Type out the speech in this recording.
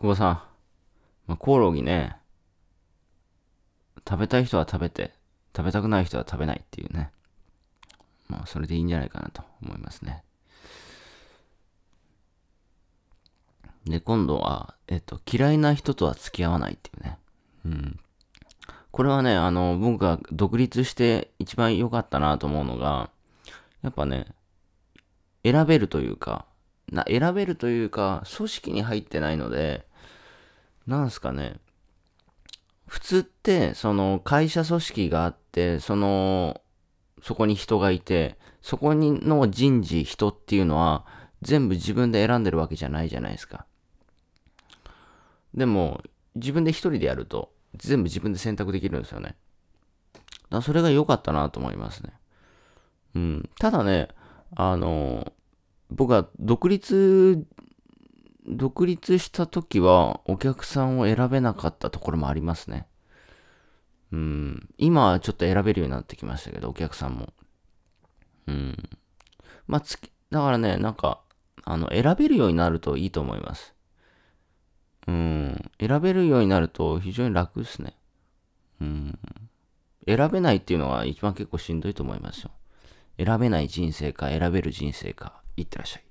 久保さん、まあ、コオロギね、食べたい人は食べて、食べたくない人は食べないっていうね。まあ、それでいいんじゃないかなと思いますね。で、今度は、えっと、嫌いな人とは付き合わないっていうね。うん。これはね、あの、僕が独立して一番良かったなと思うのが、やっぱね、選べるというか、な、選べるというか、組織に入ってないので、なんすかね。普通って、その会社組織があって、その、そこに人がいて、そこにの人事、人っていうのは、全部自分で選んでるわけじゃないじゃないですか。でも、自分で一人でやると、全部自分で選択できるんですよね。だそれが良かったなと思いますね。うん。ただね、あの、僕は独立独立した時はお客さんを選べなかったところもありますね。うん。今はちょっと選べるようになってきましたけど、お客さんも。うん。まあ、つき、だからね、なんか、あの、選べるようになるといいと思います。うん。選べるようになると非常に楽ですね。うん。選べないっていうのは一番結構しんどいと思いますよ。選べない人生か選べる人生か、いってらっしゃい。